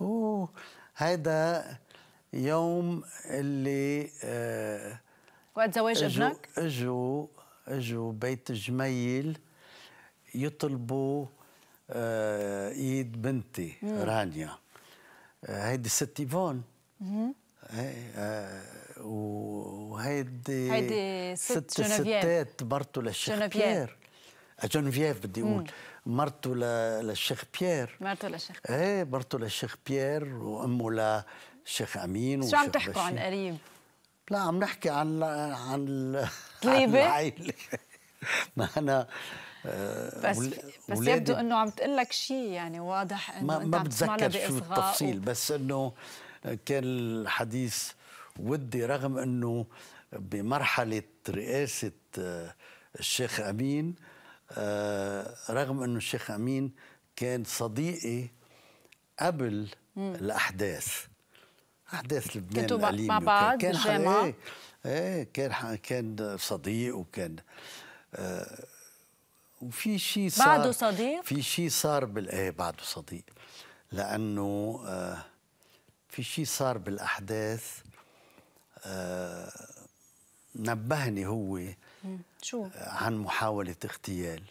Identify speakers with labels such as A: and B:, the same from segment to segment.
A: أوه هذا يوم اللي آه وقت زواج أجو ابنك؟ اجوا اجوا بيت جميل يطلبوا آه ايد بنتي مم. رانيا آه، هيدي آه ست ايفون آه، وهيدي ست, ست ستات برتو للشيخ بيير جنفييف بدي اقول مرته للشيخ بيير مرته للشيخ ايه مرته للشيخ بيير وامه للشيخ امين شو عم تحكوا عن قريب؟ لا عم نحكي عن عن طليبه ما انا آه، بس بس يبدو انه عم تقول لك شيء يعني واضح انه ما, ما بتذكر شو التفصيل و... بس انه كان الحديث ودي رغم انه بمرحله رئاسه آه، الشيخ امين آه، رغم انه الشيخ امين كان صديقي قبل مم. الاحداث احداث لبنان كنتوا مع بعض كان بالجامعه ايه, إيه، كان كان صديق وكان آه وفي شيء صار بعده صديق في شيء صار بال ايه بعده صديق لانه آه في شيء صار بالاحداث آه نبهني هو شو؟ عن محاولة اغتيال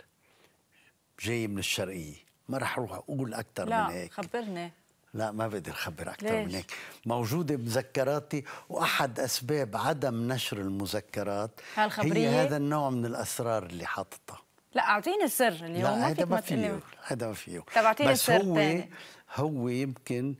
A: جاي من الشرقية ما رح أروح أقول أكثر من هيك لا خبرني لا ما بقدر أخبر أكثر من هيك موجودة بمذكراتي وأحد أسباب عدم نشر المذكرات هالخبرية؟ هي هذا النوع من الأسرار اللي حاططها لا أعطيني السر اليوم لا هذا ما فيه هذا ما فيه طب أعطيني السر هو تاني. هو يمكن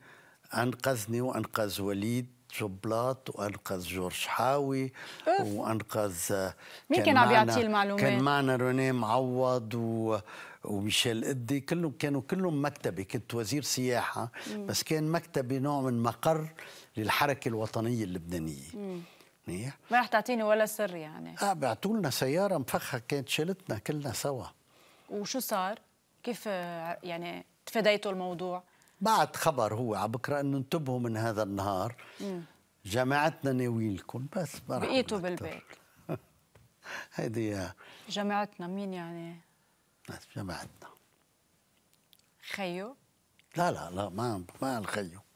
A: أنقذني وأنقذ وليد جبلاط وانقذ جورج حاوي أوف. وانقذ آه، مين كان عم يعطيه المعلومات؟ كان معنا روني معوض و... وميشيل قدي كلهم كانوا كلهم مكتبي كنت وزير سياحه مم. بس كان مكتبي نوع من مقر للحركه الوطنيه اللبنانيه منيح ما رح تعطيني ولا سر يعني اه بعتوا لنا سياره مفخخه كانت شلتنا كلنا سوا وشو صار؟ كيف آه، يعني تفاديتوا الموضوع؟ بعد خبر هو على بكره انه انتبهوا من هذا النهار جماعتنا ناويين لكم بس بقيتوا بالبيت هيدي جماعتنا مين يعني؟ بس جماعتنا خيو؟ لا لا لا ما ما الخيو